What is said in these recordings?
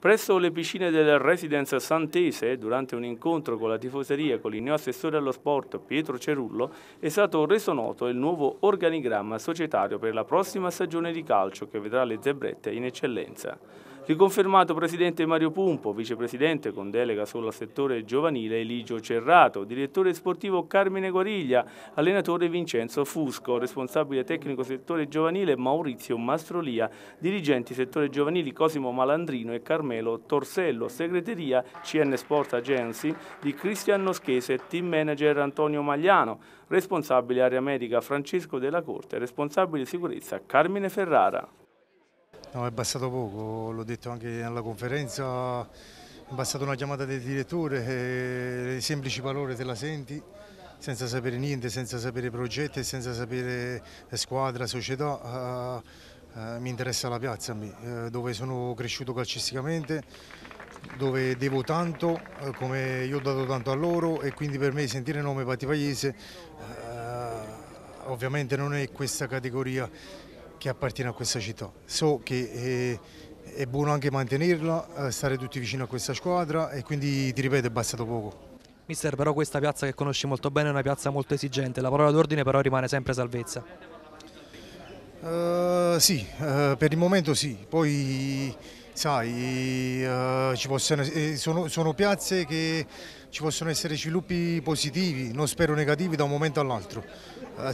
Presso le piscine del Residence Santese, durante un incontro con la tifoseria con il neo assessore allo sport Pietro Cerullo, è stato reso noto il nuovo organigramma societario per la prossima stagione di calcio che vedrà le zebrette in eccellenza. Riconfermato presidente Mario Pumpo, vicepresidente con delega solo al settore giovanile Eligio Cerrato, direttore sportivo Carmine Guariglia, allenatore Vincenzo Fusco, responsabile tecnico settore giovanile Maurizio Mastrolia, dirigenti settore giovanili Cosimo Malandrino e Carmelo Torsello, segreteria CN Sport Agency di Cristian Noschese, team manager Antonio Magliano, responsabile area medica Francesco della Corte, responsabile sicurezza Carmine Ferrara. No, è bastato poco, l'ho detto anche nella conferenza, è bastata una chiamata del direttore, eh, le semplici parole te la senti, senza sapere niente, senza sapere progetti, senza sapere eh, squadra, società, eh, mi interessa la piazza dove sono cresciuto calcisticamente, dove devo tanto, come io ho dato tanto a loro e quindi per me sentire il nome Patti Pagliese ovviamente non è questa categoria che appartiene a questa città. So che è, è buono anche mantenerla, eh, stare tutti vicino a questa squadra e quindi ti ripeto è bastato poco. Mister, però questa piazza che conosci molto bene è una piazza molto esigente, la parola d'ordine però rimane sempre salvezza. Uh, sì, uh, per il momento sì, poi sai, uh, possono, eh, sono, sono, piazze che ci possono essere sviluppi positivi, non spero negativi da un momento all'altro. Eh,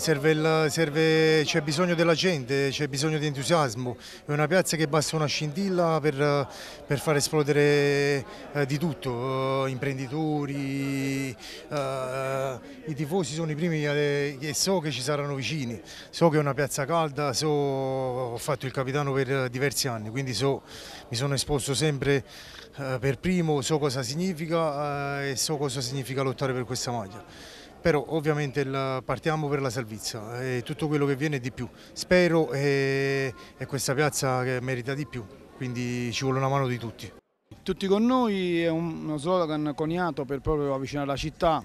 c'è bisogno della gente, c'è bisogno di entusiasmo, è una piazza che basta una scintilla per, per far esplodere eh, di tutto, eh, imprenditori, i tifosi sono i primi che, so che ci saranno vicini, so che è una piazza calda, so, ho fatto il capitano per diversi anni, quindi so, mi sono esposto sempre per primo, so cosa significa e so stesso cosa significa lottare per questa maglia. Però ovviamente il, partiamo per la salvezza e tutto quello che viene è di più. Spero e, e questa piazza che merita di più, quindi ci vuole una mano di tutti. Tutti con noi è uno slogan coniato per proprio avvicinare la città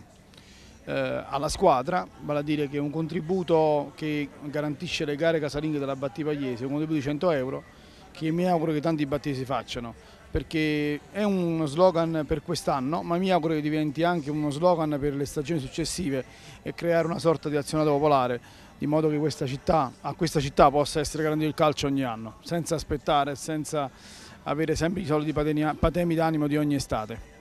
eh, alla squadra, vale a dire che è un contributo che garantisce le gare casalinghe della Battipagliese, un contributo di 100 euro che mi auguro che tanti battesi facciano perché è uno slogan per quest'anno, ma mi auguro che diventi anche uno slogan per le stagioni successive e creare una sorta di azionato popolare, di modo che questa città, a questa città possa essere garantito il calcio ogni anno, senza aspettare, senza avere sempre i soliti patemi d'animo di ogni estate.